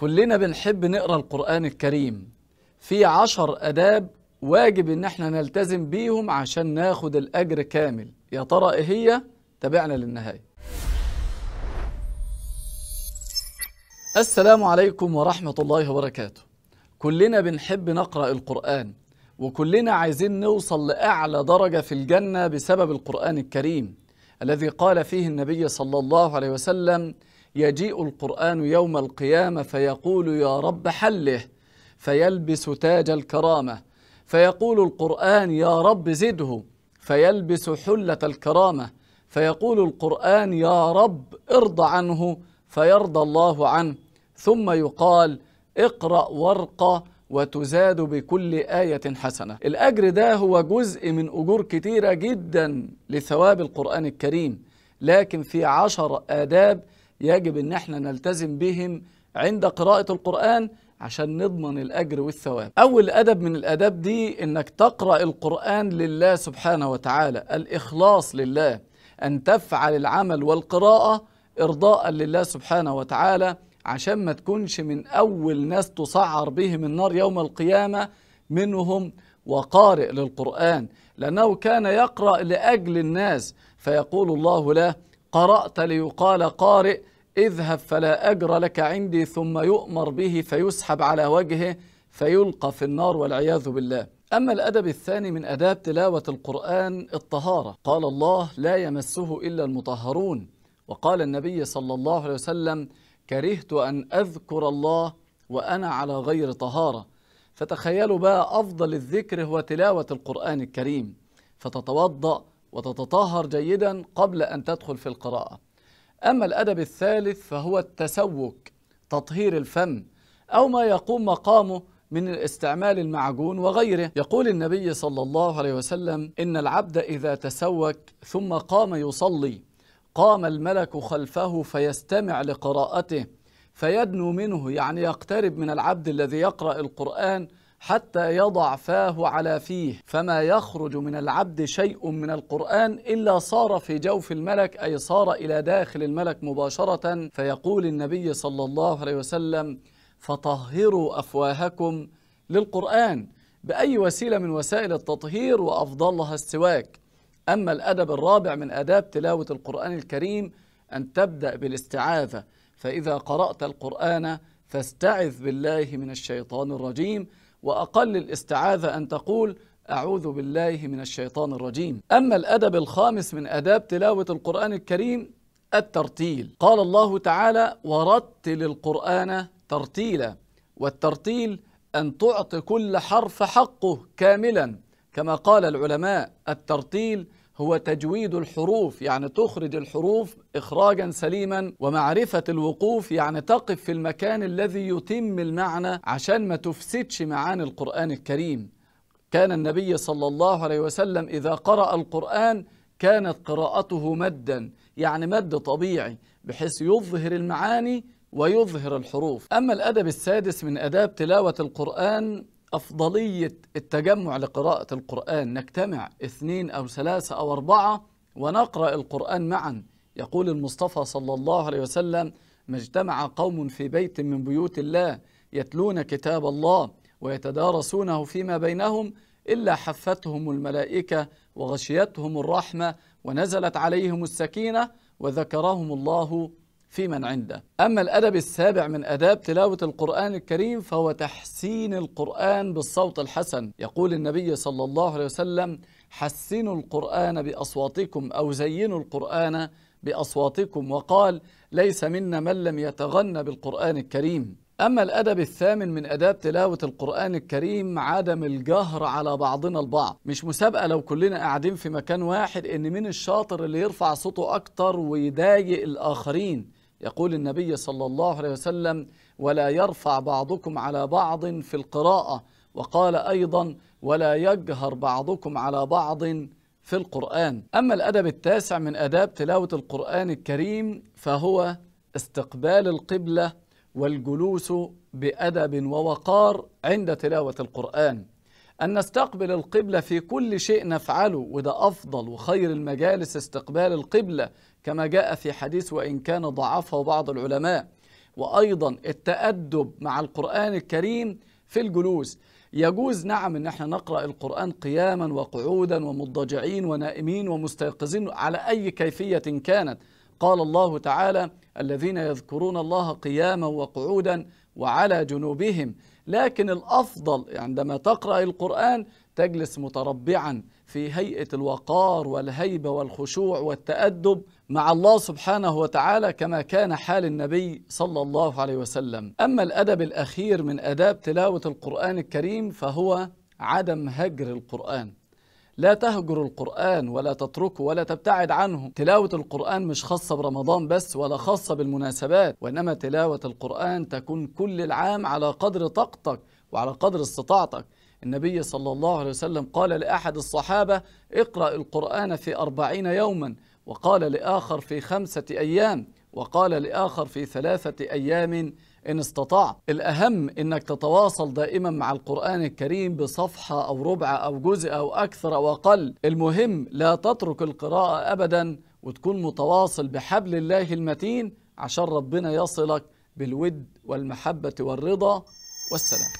كلنا بنحب نقرا القرآن الكريم في عشر أداب واجب إن احنا نلتزم بيهم عشان ناخد الأجر كامل يا ترى إيه هي؟ تابعنا للنهاية السلام عليكم ورحمة الله وبركاته كلنا بنحب نقرأ القرآن وكلنا عايزين نوصل لأعلى درجة في الجنة بسبب القرآن الكريم الذي قال فيه النبي صلى الله عليه وسلم يجيء القرآن يوم القيامة فيقول يا رب حله فيلبس تاج الكرامة فيقول القرآن يا رب زده فيلبس حلة الكرامة فيقول القرآن يا رب ارض عنه فيرضى الله عنه ثم يقال اقرأ وارقى وتزاد بكل آية حسنة الأجر ده هو جزء من أجور كتيرة جدا لثواب القرآن الكريم لكن في عشر آداب يجب ان احنا نلتزم بهم عند قراءة القرآن عشان نضمن الأجر والثواب أول أدب من الأدب دي إنك تقرأ القرآن لله سبحانه وتعالى الإخلاص لله أن تفعل العمل والقراءة إرضاء لله سبحانه وتعالى عشان ما تكونش من أول ناس تصعر بهم النار يوم القيامة منهم وقارئ للقرآن لأنه كان يقرأ لأجل الناس فيقول الله له قرأت ليقال قارئ اذهب فلا أجر لك عندي ثم يؤمر به فيسحب على وجهه فيلقى في النار والعياذ بالله أما الأدب الثاني من أداب تلاوة القرآن الطهارة قال الله لا يمسه إلا المطهرون وقال النبي صلى الله عليه وسلم كرهت أن أذكر الله وأنا على غير طهارة فتخيلوا بقى أفضل الذكر هو تلاوة القرآن الكريم فتتوضأ وتتطهر جيدا قبل أن تدخل في القراءة أما الأدب الثالث فهو التسوك تطهير الفم أو ما يقوم مقامه من استعمال المعجون وغيره يقول النبي صلى الله عليه وسلم إن العبد إذا تسوك ثم قام يصلي قام الملك خلفه فيستمع لقراءته فيدنو منه يعني يقترب من العبد الذي يقرأ القرآن حتى يضع فاه على فيه فما يخرج من العبد شيء من القرآن إلا صار في جوف الملك أي صار إلى داخل الملك مباشرة فيقول النبي صلى الله عليه وسلم فطهروا أفواهكم للقرآن بأي وسيلة من وسائل التطهير وأفضلها السواك أما الأدب الرابع من آداب تلاوة القرآن الكريم أن تبدأ بالاستعاذة فإذا قرأت القرآن فاستعذ بالله من الشيطان الرجيم وأقل الاستعاذة أن تقول أعوذ بالله من الشيطان الرجيم أما الأدب الخامس من أداب تلاوة القرآن الكريم الترتيل قال الله تعالى ورتل القرآن ترتيلا والترتيل أن تعطي كل حرف حقه كاملا كما قال العلماء الترتيل هو تجويد الحروف يعني تخرج الحروف إخراجا سليما ومعرفة الوقوف يعني تقف في المكان الذي يتم المعنى عشان ما تفسدش معاني القرآن الكريم كان النبي صلى الله عليه وسلم إذا قرأ القرآن كانت قراءته مدا يعني مد طبيعي بحيث يظهر المعاني ويظهر الحروف أما الأدب السادس من أداب تلاوة القرآن أفضلية التجمع لقراءة القرآن نجتمع اثنين أو ثلاثة أو أربعة ونقرأ القرآن معا يقول المصطفى صلى الله عليه وسلم ما اجتمع قوم في بيت من بيوت الله يتلون كتاب الله ويتدارسونه فيما بينهم إلا حفتهم الملائكة وغشيتهم الرحمة ونزلت عليهم السكينة وذكرهم الله في من عنده أما الأدب السابع من أداب تلاوة القرآن الكريم فهو تحسين القرآن بالصوت الحسن يقول النبي صلى الله عليه وسلم حسنوا القرآن بأصواتكم أو زينوا القرآن بأصواتكم وقال ليس منا من لم يتغنى بالقرآن الكريم أما الأدب الثامن من أداب تلاوة القرآن الكريم عدم الجهر على بعضنا البعض مش مسابقة لو كلنا قاعدين في مكان واحد إن من الشاطر اللي يرفع صوته أكتر ويضايق الآخرين يقول النبي صلى الله عليه وسلم ولا يرفع بعضكم على بعض في القراءة وقال أيضا ولا يجهر بعضكم على بعض في القرآن أما الأدب التاسع من أداب تلاوة القرآن الكريم فهو استقبال القبلة والجلوس بأدب ووقار عند تلاوة القرآن أن نستقبل القبلة في كل شيء نفعله وده أفضل وخير المجالس استقبال القبلة كما جاء في حديث وإن كان ضعفه بعض العلماء وأيضا التأدب مع القرآن الكريم في الجلوس يجوز نعم ان احنا نقرا القران قياما وقعودا ومضطجعين ونائمين ومستيقظين على اي كيفيه كانت قال الله تعالى الذين يذكرون الله قياما وقعودا وعلى جنوبهم لكن الافضل عندما تقرا القران تجلس متربعا في هيئة الوقار والهيبة والخشوع والتأدب مع الله سبحانه وتعالى كما كان حال النبي صلى الله عليه وسلم أما الأدب الأخير من أداب تلاوة القرآن الكريم فهو عدم هجر القرآن لا تهجر القرآن ولا تتركه ولا تبتعد عنه تلاوة القرآن مش خاصة برمضان بس ولا خاصة بالمناسبات وإنما تلاوة القرآن تكون كل العام على قدر طاقتك وعلى قدر استطاعتك النبي صلى الله عليه وسلم قال لأحد الصحابة اقرأ القرآن في أربعين يوما وقال لآخر في خمسة أيام وقال لآخر في ثلاثة أيام إن استطاع الأهم إنك تتواصل دائما مع القرآن الكريم بصفحة أو ربع أو جزء أو أكثر أو أقل المهم لا تترك القراءة أبدا وتكون متواصل بحبل الله المتين عشان ربنا يصلك بالود والمحبة والرضا والسلام